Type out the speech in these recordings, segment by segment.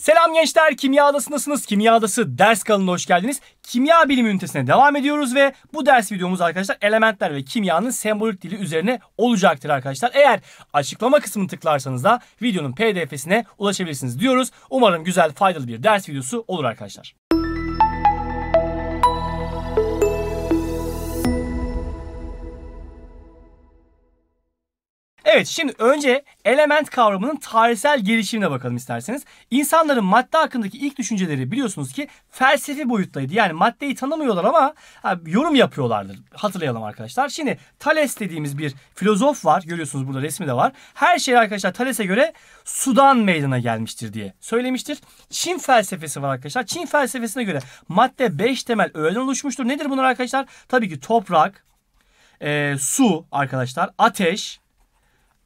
Selam gençler, kimyadasınızsınız. Kimyadası ders kanalına hoş geldiniz. Kimya bilimi ünitesine devam ediyoruz ve bu ders videomuz arkadaşlar elementler ve kimyanın sembolik dili üzerine olacaktır arkadaşlar. Eğer açıklama kısmını tıklarsanız da videonun pdf'sine ulaşabilirsiniz diyoruz. Umarım güzel, faydalı bir ders videosu olur arkadaşlar. Evet şimdi önce element kavramının tarihsel gelişimine bakalım isterseniz. İnsanların madde hakkındaki ilk düşünceleri biliyorsunuz ki felsefi boyuttaydı. Yani maddeyi tanımıyorlar ama ha, yorum yapıyorlardır. Hatırlayalım arkadaşlar. Şimdi Thales dediğimiz bir filozof var. Görüyorsunuz burada resmi de var. Her şey arkadaşlar Thales'e göre sudan meydana gelmiştir diye söylemiştir. Çin felsefesi var arkadaşlar. Çin felsefesine göre madde 5 temel öğeden oluşmuştur. Nedir bunlar arkadaşlar? Tabii ki toprak, e, su arkadaşlar, ateş,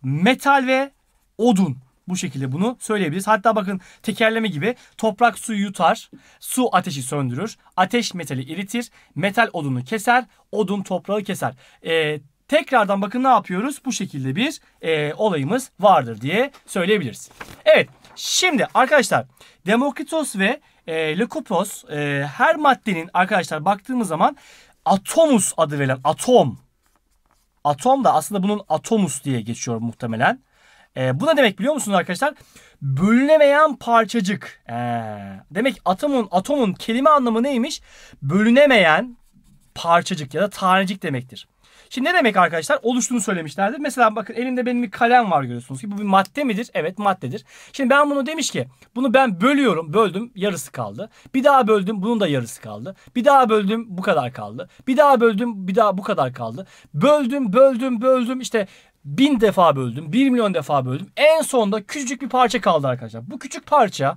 metal ve odun. Bu şekilde bunu söyleyebiliriz. Hatta bakın tekerleme gibi toprak suyu yutar, su ateşi söndürür, ateş metali eritir, metal odunu keser, odun toprağı keser. Ee, tekrardan bakın ne yapıyoruz? Bu şekilde bir e, olayımız vardır diye söyleyebiliriz. Evet şimdi arkadaşlar Demokritos ve e, Lekopos e, her maddenin arkadaşlar baktığımız zaman atomus adı verilen atom Atom da aslında bunun atomus diye geçiyor muhtemelen. E, bu ne demek biliyor musunuz arkadaşlar? Bölünemeyen parçacık. E, demek atomun atomun kelime anlamı neymiş? Bölünemeyen parçacık ya da tanecik demektir. Şimdi ne demek arkadaşlar? Oluştuğunu söylemişlerdir. Mesela bakın elimde benim bir kalem var görüyorsunuz ki bu bir madde midir? Evet maddedir. Şimdi ben bunu demiş ki bunu ben bölüyorum. Böldüm yarısı kaldı. Bir daha böldüm bunun da yarısı kaldı. Bir daha böldüm bu kadar kaldı. Bir daha böldüm bir daha bu kadar kaldı. Böldüm böldüm böldüm işte bin defa böldüm. Bir milyon defa böldüm. En sonda küçücük bir parça kaldı arkadaşlar. Bu küçük parça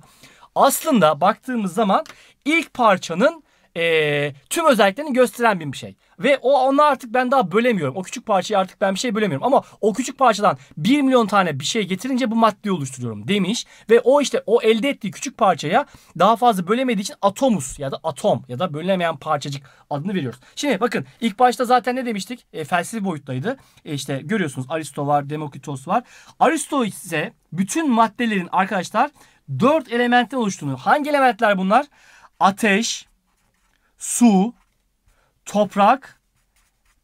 aslında baktığımız zaman ilk parçanın e, tüm özelliklerini gösteren bir şey. Ve o onu artık ben daha bölemiyorum. O küçük parçayı artık ben bir şey bölemiyorum. Ama o küçük parçadan 1 milyon tane bir şey getirince bu maddeyi oluşturuyorum demiş. Ve o işte o elde ettiği küçük parçaya daha fazla bölemediği için atomus ya da atom ya da bölünemeyen parçacık adını veriyoruz. Şimdi bakın ilk başta zaten ne demiştik? E, felsefi boyuttaydı. E, işte görüyorsunuz Aristo var, Demokritos var. Aristo ise bütün maddelerin arkadaşlar dört elementten oluştuğunu. Hangi elementler bunlar? Ateş, su, toprak,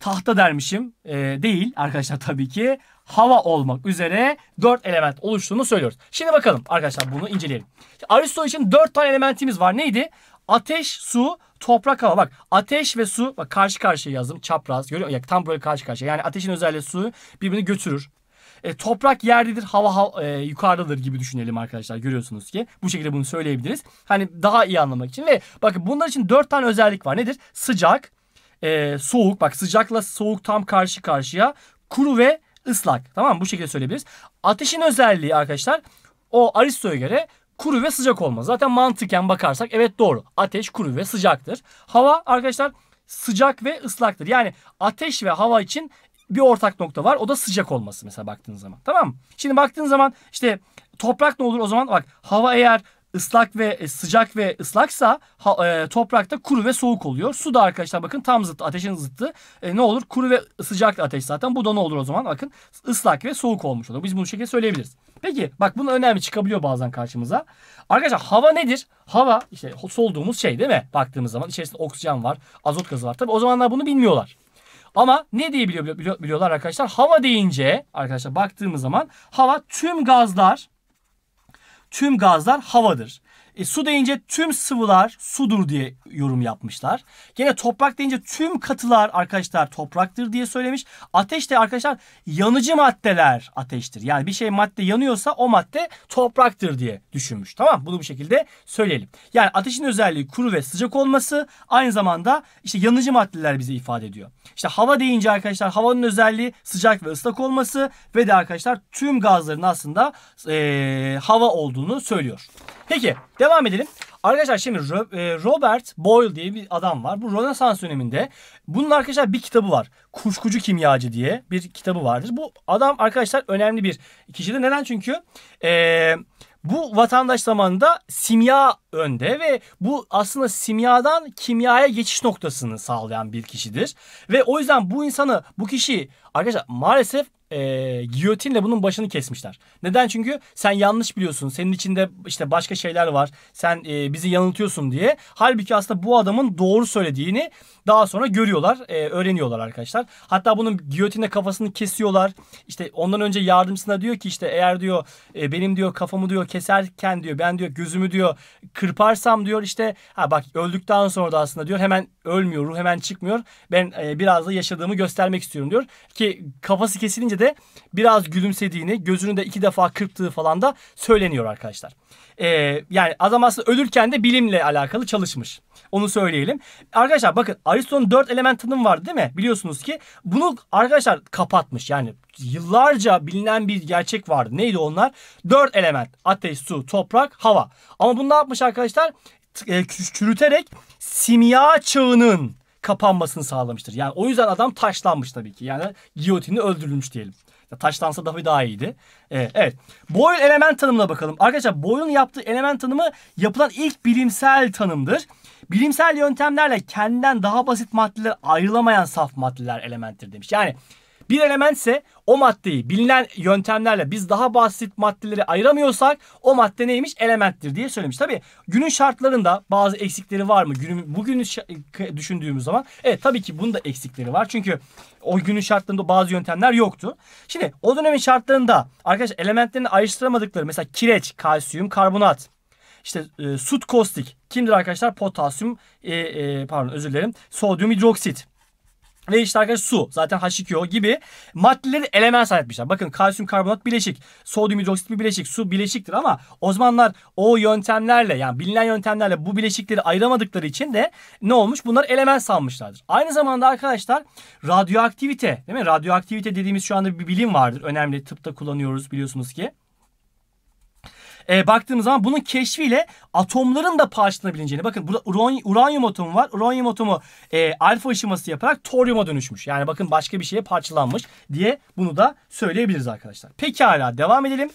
tahta dermişim e, değil arkadaşlar tabii ki hava olmak üzere dört element oluştuğunu söylüyoruz. Şimdi bakalım arkadaşlar bunu inceleyelim. Aristo için dört tane elementimiz var. Neydi? Ateş, su, toprak, hava. Bak ateş ve su bak karşı karşıya yazdım. Çapraz. Görüyor musun? Tam böyle karşı karşıya. Yani ateşin özelliği su birbirini götürür. E, toprak yerdedir, hava ha, e, yukarıdadır gibi düşünelim arkadaşlar. Görüyorsunuz ki bu şekilde bunu söyleyebiliriz. Hani daha iyi anlamak için ve bakın bunlar için dört tane özellik var. Nedir? Sıcak, e, soğuk. Bak sıcakla soğuk tam karşı karşıya. Kuru ve ıslak. Tamam mı? Bu şekilde söyleyebiliriz. Ateşin özelliği arkadaşlar o Aristo'ya göre kuru ve sıcak olmaz. Zaten mantıken bakarsak evet doğru. Ateş kuru ve sıcaktır. Hava arkadaşlar sıcak ve ıslaktır. Yani ateş ve hava için bir ortak nokta var. O da sıcak olması mesela baktığın zaman. Tamam mı? Şimdi baktığın zaman işte toprak ne olur o zaman? Bak hava eğer ıslak ve e, sıcak ve ıslaksa ha, e, toprakta kuru ve soğuk oluyor. Su da arkadaşlar bakın tam zıttı. Ateşin zıttı. E, ne olur? Kuru ve sıcak ateş zaten. Bu da ne olur o zaman? Bakın ıslak ve soğuk olmuş olur. Biz bunu şekilde söyleyebiliriz. Peki bak bunun önemli çıkabiliyor bazen karşımıza. Arkadaşlar hava nedir? Hava işte solduğumuz şey değil mi? Baktığımız zaman içerisinde oksijen var, azot gazı var. Tabi o zamanlar bunu bilmiyorlar. Ama ne diye biliyor, biliyor, biliyorlar arkadaşlar? Hava deyince arkadaşlar baktığımız zaman hava tüm gazlar tüm gazlar havadır. E, su deyince tüm sıvılar sudur diye yorum yapmışlar. Gene toprak deyince tüm katılar arkadaşlar topraktır diye söylemiş. Ateş de arkadaşlar yanıcı maddeler ateştir. Yani bir şey madde yanıyorsa o madde topraktır diye düşünmüş. Tamam bunu bu şekilde söyleyelim. Yani ateşin özelliği kuru ve sıcak olması aynı zamanda işte yanıcı maddeler bize ifade ediyor. İşte hava deyince arkadaşlar havanın özelliği sıcak ve ıslak olması ve de arkadaşlar tüm gazların aslında e, hava olduğunu söylüyor. Peki devam edelim. Arkadaşlar şimdi e, Robert Boyle diye bir adam var. Bu Rönesans döneminde. Bunun arkadaşlar bir kitabı var. Kuşkucu Kimyacı diye bir kitabı vardır. Bu adam arkadaşlar önemli bir kişidir. Neden? Çünkü eee bu vatandaş zamanında simya önde ve bu aslında simyadan kimyaya geçiş noktasını sağlayan bir kişidir. Ve o yüzden bu insanı, bu kişiyi arkadaşlar maalesef e, giyotinle bunun başını kesmişler. Neden? Çünkü sen yanlış biliyorsun. Senin içinde işte başka şeyler var. Sen e, bizi yanıltıyorsun diye. Halbuki aslında bu adamın doğru söylediğini daha sonra görüyorlar, e, öğreniyorlar arkadaşlar. Hatta bunun giyotinle kafasını kesiyorlar. İşte ondan önce yardımcısına diyor ki işte eğer diyor e, benim diyor kafamı diyor keserken diyor ben diyor gözümü diyor kırparsam diyor işte ha bak öldükten sonra da aslında diyor hemen ölmüyor. Ruh hemen çıkmıyor. Ben e, biraz da yaşadığımı göstermek istiyorum diyor. Ki kafası kesilince de biraz gülümsediğini, gözünü de iki defa kırptığı falan da söyleniyor arkadaşlar. E, yani adam aslında ölürken de bilimle alakalı çalışmış. Onu söyleyelim. Arkadaşlar bakın Aristo'nun dört element tanımı vardı değil mi? Biliyorsunuz ki bunu arkadaşlar kapatmış. Yani yıllarca bilinen bir gerçek vardı. Neydi onlar? Dört element. Ateş, su, toprak, hava. Ama bunu ne yapmış arkadaşlar? E, çürüterek simya çağının kapanmasını sağlamıştır. Yani o yüzden adam taşlanmış tabii ki. Yani Giyotini öldürülmüş diyelim. Ya taşlansa daha daha iyiydi. Ee, evet. Boyle element tanımına bakalım. Arkadaşlar Boyle'ın yaptığı element tanımı yapılan ilk bilimsel tanımdır. Bilimsel yöntemlerle kendinden daha basit maddeler ayrılamayan saf maddeler elementtir demiş. Yani bir elementse o maddeyi bilinen yöntemlerle biz daha basit maddeleri ayıramıyorsak o madde neymiş? Elementtir diye söylemiş. Tabii günün şartlarında bazı eksikleri var mı? Günün, bugünü düşündüğümüz zaman evet tabii ki bunda eksikleri var. Çünkü o günün şartlarında bazı yöntemler yoktu. Şimdi o dönemin şartlarında arkadaşlar elementlerini ayrıştıramadıkları mesela kireç, kalsiyum, karbonat, işte e, sut kostik kimdir arkadaşlar? Potasyum e, e, pardon özür dilerim. Sodyum hidroksit. Ve işte arkadaşlar su zaten H2O gibi maddeleri element zannetmişler. Bakın kalsiyum karbonat bileşik, sodyum hidroksit bir bileşik, su bileşiktir ama uzmanlar o yöntemlerle yani bilinen yöntemlerle bu bileşikleri ayıramadıkları için de ne olmuş? Bunlar element sanmışlardır. Aynı zamanda arkadaşlar radyoaktivite değil mi? Radyoaktivite dediğimiz şu anda bir bilim vardır. Önemli tıpta kullanıyoruz biliyorsunuz ki e, baktığımız zaman bunun keşfiyle atomların da parçalanabileceğini. Bakın burada uran, uranyum atomu var. Uranyum atomu e, alfa ışıması yaparak toryuma dönüşmüş. Yani bakın başka bir şeye parçalanmış diye bunu da söyleyebiliriz arkadaşlar. Pekala devam edelim.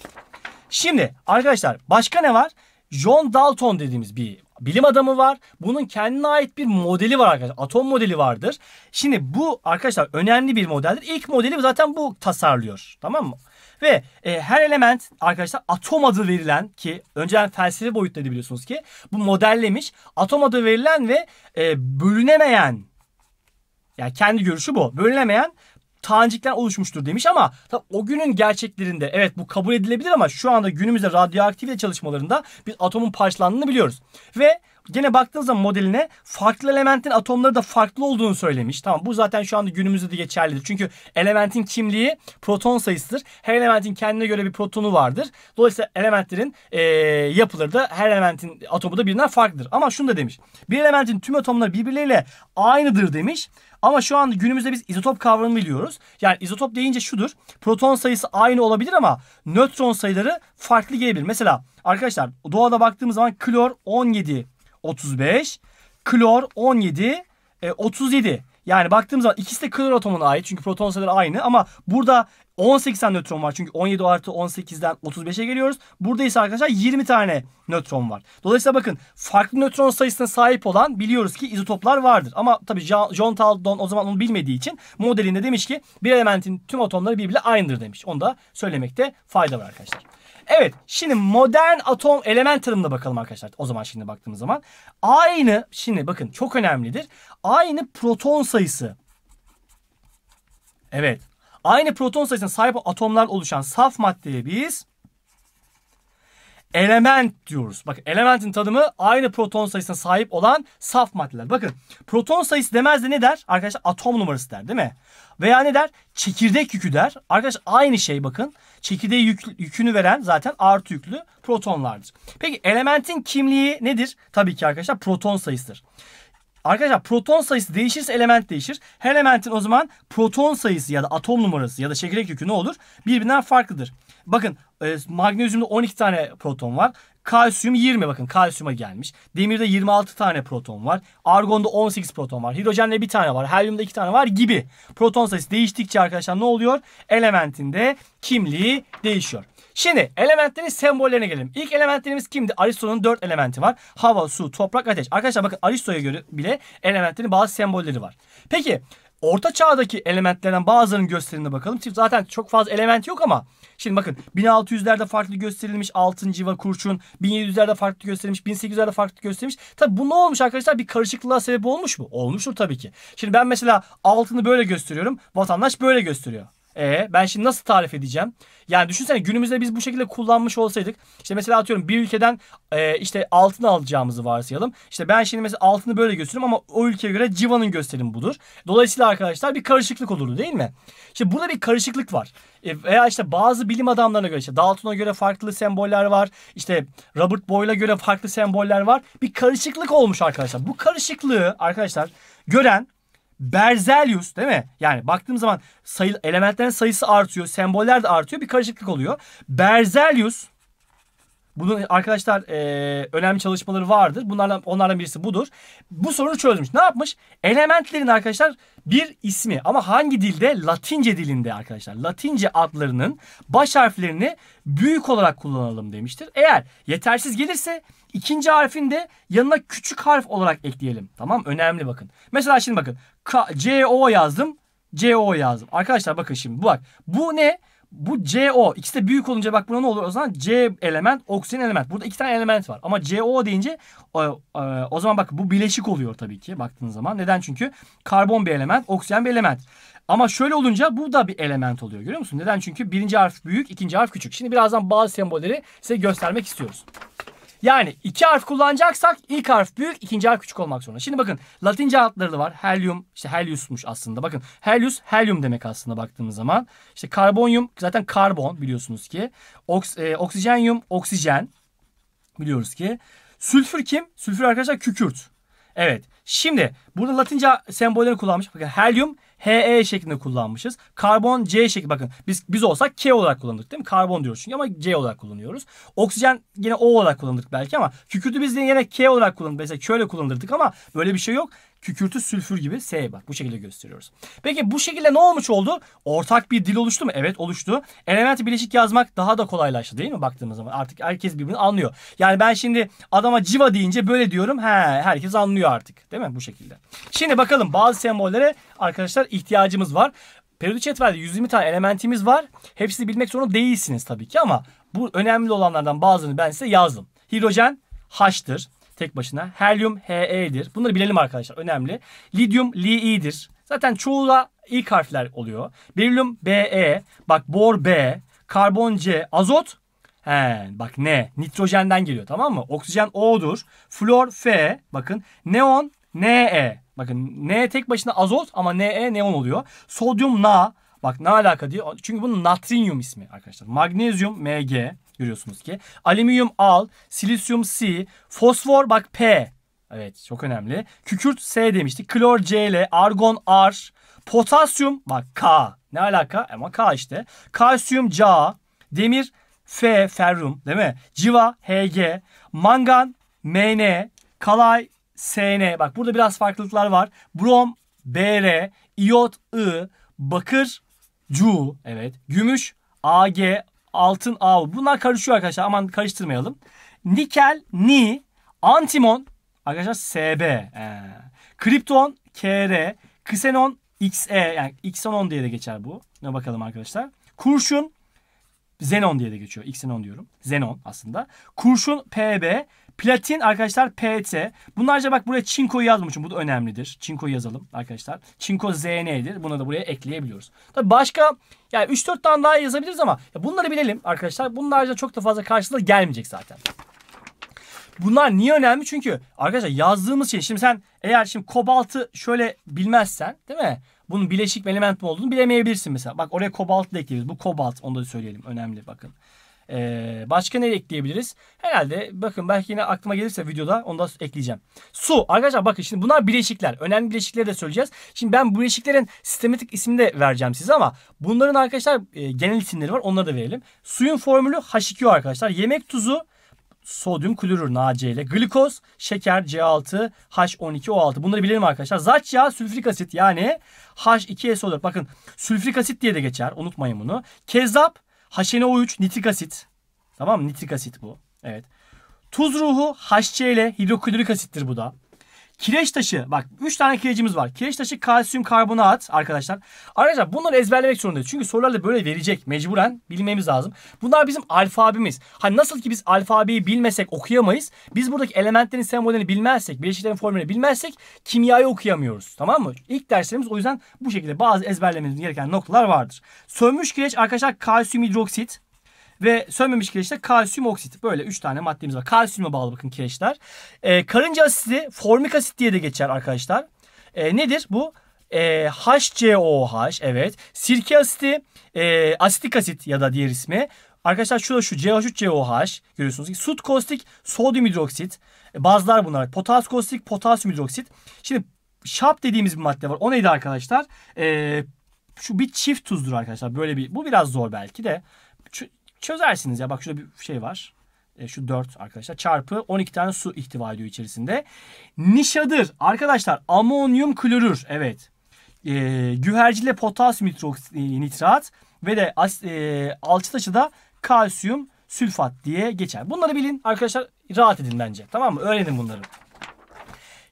Şimdi arkadaşlar başka ne var? John Dalton dediğimiz bir bilim adamı var. Bunun kendine ait bir modeli var arkadaşlar. Atom modeli vardır. Şimdi bu arkadaşlar önemli bir modeldir. İlk modeli zaten bu tasarlıyor. Tamam mı? Ve e, her element arkadaşlar atom adı verilen ki önceden felsefe boyutları biliyorsunuz ki bu modellemiş. Atom adı verilen ve e, bölünemeyen yani kendi görüşü bu. Bölünemeyen tanecikler oluşmuştur demiş ama tabi o günün gerçeklerinde evet bu kabul edilebilir ama şu anda günümüzde radyoaktivite çalışmalarında bir atomun parçalandığını biliyoruz. Ve Gene baktığınız zaman modeline farklı elementin atomları da farklı olduğunu söylemiş. Tamam bu zaten şu anda günümüzde de geçerlidir. Çünkü elementin kimliği proton sayısıdır. Her elementin kendine göre bir protonu vardır. Dolayısıyla elementlerin e, yapıları da her elementin atomu da birbirinden farklıdır. Ama şunu da demiş. Bir elementin tüm atomları birbirleriyle aynıdır demiş. Ama şu anda günümüzde biz izotop kavramını biliyoruz. Yani izotop deyince şudur. Proton sayısı aynı olabilir ama nötron sayıları farklı gelebilir. Mesela arkadaşlar doğada baktığımız zaman klor 17 35. Klor 17. E, 37. Yani baktığımız zaman ikisi de klor atomuna ait. Çünkü proton sayıları aynı ama burada 18 tane nötron var. Çünkü 17 artı 18'den 35'e geliyoruz. Burada ise arkadaşlar 20 tane nötron var. Dolayısıyla bakın farklı nötron sayısına sahip olan biliyoruz ki izotoplar vardır. Ama tabii John Taldon o zaman onu bilmediği için modelinde demiş ki bir elementin tüm atomları birbirle aynıdır demiş. Onu da söylemekte fayda var arkadaşlar. Evet şimdi modern atom element tanımına bakalım arkadaşlar. O zaman şimdi baktığımız zaman. Aynı şimdi bakın çok önemlidir. Aynı proton sayısı. Evet. Aynı proton sayısına sahip atomlar oluşan saf maddeye biz element diyoruz. Bakın elementin tanımı aynı proton sayısına sahip olan saf maddeler. Bakın proton sayısı demez de ne der? Arkadaşlar atom numarası der değil mi? Veya ne der? Çekirdek yükü der. Arkadaşlar aynı şey bakın. Çekirdeğe yük, yükünü veren zaten artı yüklü protonlardır. Peki elementin kimliği nedir? Tabii ki arkadaşlar proton sayısıdır. Arkadaşlar proton sayısı değişirse element değişir. Her elementin o zaman proton sayısı ya da atom numarası ya da çekirdek yükü ne olur? Birbirinden farklıdır. Bakın e, magnezyumda 12 tane proton var. Kalsiyum 20 bakın kalsiyuma gelmiş. Demirde 26 tane proton var. Argonda 18 proton var. Hidrojende bir tane var. Helyumda iki tane var gibi. Proton sayısı değiştikçe arkadaşlar ne oluyor? Elementinde kimliği değişiyor. Şimdi elementlerin sembollerine gelelim. İlk elementlerimiz kimdi? Aristo'nun 4 elementi var. Hava, su, toprak, ateş. Arkadaşlar bakın Aristo'ya göre bile elementlerin bazı sembolleri var. Peki Orta çağdaki elementlerden bazılarının gösterimine bakalım. Şimdi zaten çok fazla element yok ama şimdi bakın 1600'lerde farklı gösterilmiş altın, civa, kurşun, 1700'lerde farklı gösterilmiş, 1800'lerde farklı gösterilmiş. Tabi bu ne olmuş arkadaşlar? Bir karışıklığa sebep olmuş mu? Olmuştur tabii ki. Şimdi ben mesela altını böyle gösteriyorum. Vatandaş böyle gösteriyor. E ben şimdi nasıl tarif edeceğim? Yani düşünsene günümüzde biz bu şekilde kullanmış olsaydık. işte mesela atıyorum bir ülkeden e, işte altın alacağımızı varsayalım. İşte ben şimdi mesela altını böyle gösteriyorum ama o ülkeye göre civanın gösterim budur. Dolayısıyla arkadaşlar bir karışıklık olurdu değil mi? İşte burada bir karışıklık var. E, veya işte bazı bilim adamlarına göre işte Dalton'a göre farklı semboller var. İşte Robert Boyle'a göre farklı semboller var. Bir karışıklık olmuş arkadaşlar. Bu karışıklığı arkadaşlar gören Berzelius değil mi? Yani baktığım zaman sayı, elementlerin sayısı artıyor. Semboller de artıyor. Bir karışıklık oluyor. Berzelius bunun arkadaşlar e, önemli çalışmaları vardır. Bunlardan onlardan birisi budur. Bu sorunu çözmüş. Ne yapmış? Elementlerin arkadaşlar bir ismi ama hangi dilde? Latince dilinde arkadaşlar. Latince adlarının baş harflerini büyük olarak kullanalım demiştir. Eğer yetersiz gelirse ikinci harfin de yanına küçük harf olarak ekleyelim. Tamam Önemli bakın. Mesela şimdi bakın. Co yazdım. Co yazdım. Arkadaşlar bakın şimdi bu bak. Bu ne? Bu CO. İkisi de büyük olunca bak buna ne olur? O zaman C element, oksijen element. Burada iki tane element var. Ama CO deyince o, e, o zaman bak bu bileşik oluyor tabii ki baktığınız zaman. Neden? Çünkü karbon bir element, oksijen bir element. Ama şöyle olunca bu da bir element oluyor. Görüyor musun? Neden? Çünkü birinci harf büyük, ikinci harf küçük. Şimdi birazdan bazı sembolleri size göstermek istiyoruz. Yani iki harf kullanacaksak ilk harf büyük, ikinci harf küçük olmak zorunda. Şimdi bakın Latince adları da var. Helium, işte Heliusmuş aslında. Bakın Helius Helium demek aslında baktığımız zaman. İşte karbonyum, zaten karbon biliyorsunuz ki. Oks, e, oksijenyum, oksijen biliyoruz ki. Sülfür kim? Sülfür arkadaşlar kükürt. Evet. Şimdi burada Latince sembolleri kullanmış. Bakın Helium. HE şeklinde kullanmışız. Karbon C şekli bakın biz biz olsak K olarak kullanırdık değil mi? Karbon diyoruz çünkü ama C olarak kullanıyoruz. Oksijen yine O olarak kullanırdık belki ama kükürtü biz yine K olarak kullanırdık. Mesela şöyle ile kullanırdık ama böyle bir şey yok kükürtü sülfür gibi S bak bu şekilde gösteriyoruz. Peki bu şekilde ne olmuş oldu? Ortak bir dil oluştu mu? Evet oluştu. Elementi bileşik yazmak daha da kolaylaştı değil mi baktığımız zaman? Artık herkes birbirini anlıyor. Yani ben şimdi adama civa deyince böyle diyorum. He herkes anlıyor artık değil mi bu şekilde. Şimdi bakalım bazı sembollere arkadaşlar ihtiyacımız var. Periyodik cetvelde 120 tane elementimiz var. Hepsini bilmek zorunda değilsiniz tabii ki ama bu önemli olanlardan bazılarını ben size yazdım. Hidrojen H'tır tek başına. Helyum He'dir. Bunları bilelim arkadaşlar. Önemli. Lidyum Li'dir. Zaten çoğu da ilk harfler oluyor. Berilyum BE. Bak bor B. Karbon C. Azot He, bak ne? Nitrojenden geliyor tamam mı? Oksijen O'dur. Flor F. Bakın. Neon NE. E. Bakın N tek başına azot ama NE e, neon oluyor. Sodyum Na. Bak ne alaka diyor. Çünkü bunun natrinyum ismi arkadaşlar. Magnezyum Mg. Görüyorsunuz ki. Alüminyum al, silisyum C, fosfor bak P. Evet çok önemli. Kükürt S demiştik. Klor Cl argon R. Potasyum bak K. Ne alaka? Ama K işte. Kalsiyum Ca Demir F ferrum değil mi? Civa Hg. Mangan Mn. Kalay SN. Bak burada biraz farklılıklar var. Brom BR. İyot I. Bakır Cu. Evet. Gümüş AG altın, av. Bunlar karışıyor arkadaşlar. Aman karıştırmayalım. Nikel, ni, antimon arkadaşlar SB. Ee. Kripton, KR, ksenon, XE yani xenon diye de geçer bu. Ne bakalım arkadaşlar. Kurşun Xenon diye de geçiyor. Xenon diyorum. Xenon aslında. Kurşun PB, Platin arkadaşlar PT. Bunlarca bak buraya çinkoyu yazmamışım. Bu da önemlidir. Çinkoyu yazalım arkadaşlar. Çinko ZN'dir. Buna da buraya ekleyebiliyoruz. Tabii başka yani 3-4 tane daha yazabiliriz ama bunları bilelim arkadaşlar. Bunlarca çok da fazla karşılığı gelmeyecek zaten. Bunlar niye önemli? Çünkü arkadaşlar yazdığımız şey şimdi sen eğer şimdi kobaltı şöyle bilmezsen değil mi? Bunun bileşik element mi olduğunu bilemeyebilirsin mesela. Bak oraya kobaltı da ekleyebiliriz. Bu kobalt onu da söyleyelim. Önemli bakın. Ee, başka ne ekleyebiliriz? Herhalde bakın belki yine aklıma gelirse videoda onu da ekleyeceğim. Su. Arkadaşlar bakın şimdi bunlar bileşikler. Önemli bileşikleri de söyleyeceğiz. Şimdi ben bu bileşiklerin sistematik ismini de vereceğim size ama bunların arkadaşlar e, genel isimleri var. Onları da verelim. Suyun formülü H2O arkadaşlar. Yemek tuzu sodyum klorür NaCl, glikoz, şeker C6, H12O6. Bunları bilelim arkadaşlar. Zaç yağı, sülfürik asit yani H2SO4. Bakın sülfürik asit diye de geçer. Unutmayın bunu. Kezap, o 3 nitrik asit. Tamam mı? Nitrik asit bu. Evet. Tuz ruhu HCl hidroklorik asittir bu da. Kireç taşı. Bak 3 tane kirecimiz var. Kireç taşı kalsiyum karbonat arkadaşlar. Arkadaşlar bunları ezberlemek zorundayız. Çünkü sorular da böyle verecek. Mecburen bilmemiz lazım. Bunlar bizim alfabemiz. Hani nasıl ki biz alfabeyi bilmesek okuyamayız. Biz buradaki elementlerin sembollerini bilmezsek, bileşiklerin formülünü bilmezsek kimyayı okuyamıyoruz. Tamam mı? İlk derslerimiz o yüzden bu şekilde bazı ezberlememiz gereken noktalar vardır. Sönmüş kireç arkadaşlar kalsiyum hidroksit. Ve sönmemiş kireçte kalsiyum oksit. Böyle 3 tane maddemiz var. Kalsiyuma bağlı bakın kireçler. E, karınca asidi formik asit diye de geçer arkadaşlar. E, nedir bu? E, ee, HCOH evet. Sirke asidi e, asitik asit ya da diğer ismi. Arkadaşlar şurada şu CH3COH görüyorsunuz ki sut kostik, sodyum hidroksit. Bazlar bunlar. Potas kostik, potasyum hidroksit. Şimdi şap dediğimiz bir madde var. O neydi arkadaşlar? Ee, şu bir çift tuzdur arkadaşlar. Böyle bir bu biraz zor belki de çözersiniz ya. Bak şurada bir şey var. E, şu 4 arkadaşlar. Çarpı 12 tane su ihtiva ediyor içerisinde. Nişadır. Arkadaşlar amonyum klorür. Evet. E, gühercile potasyum nitrat ve de as, e, alçı taşı da kalsiyum sülfat diye geçer. Bunları bilin arkadaşlar rahat edin bence. Tamam mı? Öğrenin bunları.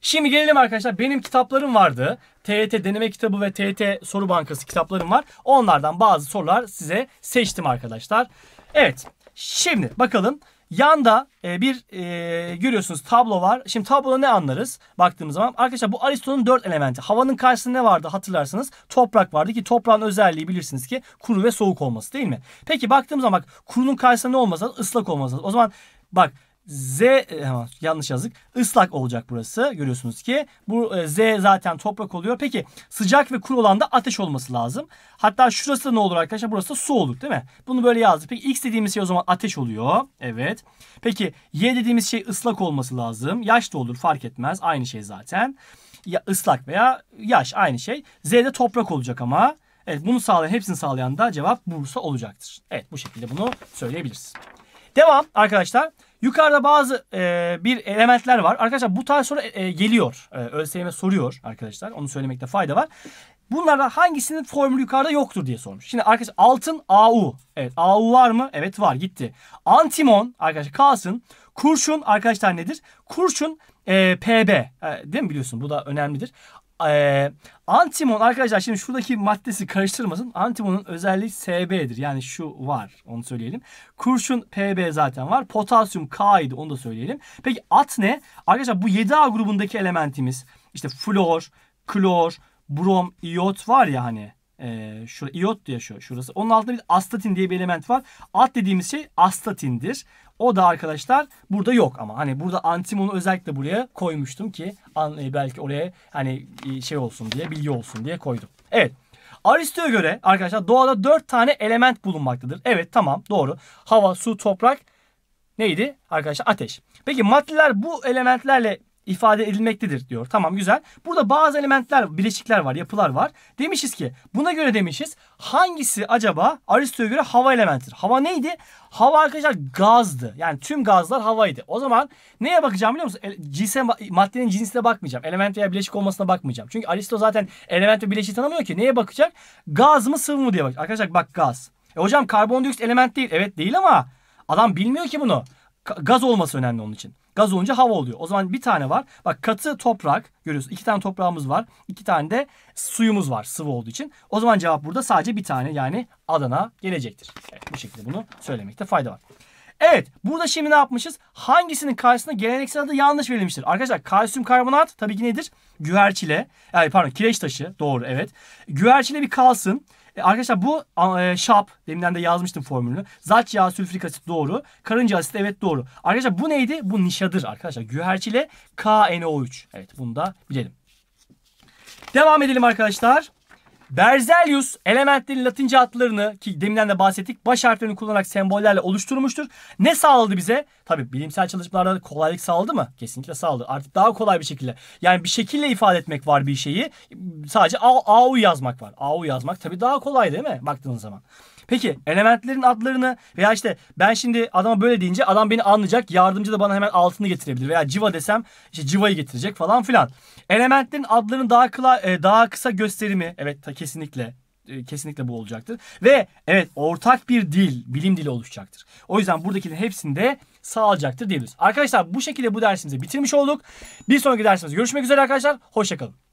Şimdi gelelim arkadaşlar. Benim kitaplarım vardı. TET deneme kitabı ve TET soru bankası kitaplarım var. Onlardan bazı sorular size seçtim arkadaşlar. Evet. Şimdi bakalım. Yanda e, bir e, görüyorsunuz tablo var. Şimdi tabloda ne anlarız baktığımız zaman? Arkadaşlar bu Aristo'nun dört elementi. Havanın karşısında ne vardı hatırlarsınız? Toprak vardı ki toprağın özelliği bilirsiniz ki kuru ve soğuk olması değil mi? Peki baktığımız zaman bak kurunun karşısında ne olması lazım? Islak olması lazım. O zaman bak Z e, yanlış yazdık. Islak olacak burası. Görüyorsunuz ki bu e, Z zaten toprak oluyor. Peki sıcak ve kuru olan da ateş olması lazım. Hatta şurası da ne olur arkadaşlar? Burası da su olur değil mi? Bunu böyle yazdık. Peki X dediğimiz şey o zaman ateş oluyor. Evet. Peki Y dediğimiz şey ıslak olması lazım. Yaş da olur fark etmez. Aynı şey zaten. Ya, ıslak veya yaş aynı şey. Z de toprak olacak ama. Evet bunu sağlayan hepsini sağlayan da cevap Bursa olacaktır. Evet bu şekilde bunu söyleyebiliriz. Devam arkadaşlar. Yukarıda bazı e, bir elementler var. Arkadaşlar bu tarz soru e, geliyor. E, ÖSYM soruyor arkadaşlar. Onu söylemekte fayda var. Bunlardan hangisinin formülü yukarıda yoktur diye sormuş. Şimdi arkadaşlar altın AU. Evet AU var mı? Evet var gitti. Antimon arkadaşlar kalsın. Kurşun arkadaşlar nedir? Kurşun e, PB. E, değil mi biliyorsun bu da önemlidir e, antimon arkadaşlar şimdi şuradaki maddesi karıştırmasın. Antimonun özelliği SB'dir. Yani şu var onu söyleyelim. Kurşun PB zaten var. Potasyum K idi onu da söyleyelim. Peki at ne? Arkadaşlar bu 7A grubundaki elementimiz. işte flor, klor, brom, iot var ya hani e, şura, iot yaşıyor şurası. Onun altında bir astatin diye bir element var. At dediğimiz şey astatindir. O da arkadaşlar burada yok ama hani burada antimonu özellikle buraya koymuştum ki an, e, belki oraya hani e, şey olsun diye bilgi olsun diye koydum. Evet. Aristo'ya göre arkadaşlar doğada 4 tane element bulunmaktadır. Evet tamam doğru. Hava, su, toprak neydi? Arkadaşlar ateş. Peki maddeler bu elementlerle ifade edilmektedir diyor. Tamam güzel. Burada bazı elementler, bileşikler var, yapılar var. Demişiz ki buna göre demişiz hangisi acaba Aristo'ya göre hava elementidir? Hava neydi? Hava arkadaşlar gazdı. Yani tüm gazlar havaydı. O zaman neye bakacağım biliyor musun? E, cinse, maddenin cinsine bakmayacağım. Element veya bileşik olmasına bakmayacağım. Çünkü Aristo zaten element ve bileşiği tanımıyor ki. Neye bakacak? Gaz mı sıvı mı diye bakacak. Arkadaşlar bak gaz. E hocam karbondioksit element değil. Evet değil ama adam bilmiyor ki bunu. Gaz olması önemli onun için. Gaz olunca hava oluyor. O zaman bir tane var. Bak katı toprak görüyorsun. İki tane toprağımız var. İki tane de suyumuz var sıvı olduğu için. O zaman cevap burada sadece bir tane yani Adana gelecektir. Evet, bu şekilde bunu söylemekte fayda var. Evet burada şimdi ne yapmışız? Hangisinin karşısında geleneksel adı yanlış verilmiştir? Arkadaşlar kalsiyum karbonat tabii ki nedir? Güverçile yani pardon kireç taşı doğru evet. Güverçile bir kalsın. E, arkadaşlar bu e, şap deminden de yazmıştım formülünü. Zat yağı sülfürik asit doğru. Karınca asit evet doğru. Arkadaşlar bu neydi? Bu nişadır arkadaşlar. Güherç ile KNO3. Evet bunu da bilelim. Devam edelim arkadaşlar. Berzelius elementlerin Latince adlarını ki deminden de bahsettik baş harflerini kullanarak sembollerle oluşturmuştur. Ne sağladı bize? Tabi bilimsel çalışmalarda kolaylık sağladı mı? Kesinlikle sağladı. Artık daha kolay bir şekilde. Yani bir şekilde ifade etmek var bir şeyi. Sadece AU yazmak var. AU yazmak tabi daha kolay değil mi? Baktığınız zaman. Peki elementlerin adlarını veya işte ben şimdi adama böyle deyince adam beni anlayacak. Yardımcı da bana hemen altını getirebilir. Veya civa desem işte civayı getirecek falan filan. Elementlerin adlarının daha, kıla, e, daha kısa gösterimi. Evet kesinlikle e, kesinlikle bu olacaktır. Ve evet ortak bir dil, bilim dili oluşacaktır. O yüzden buradakilerin hepsinde de sağlayacaktır diyebiliriz. Arkadaşlar bu şekilde bu dersimizi bitirmiş olduk. Bir sonraki dersimizde görüşmek üzere arkadaşlar. Hoşçakalın.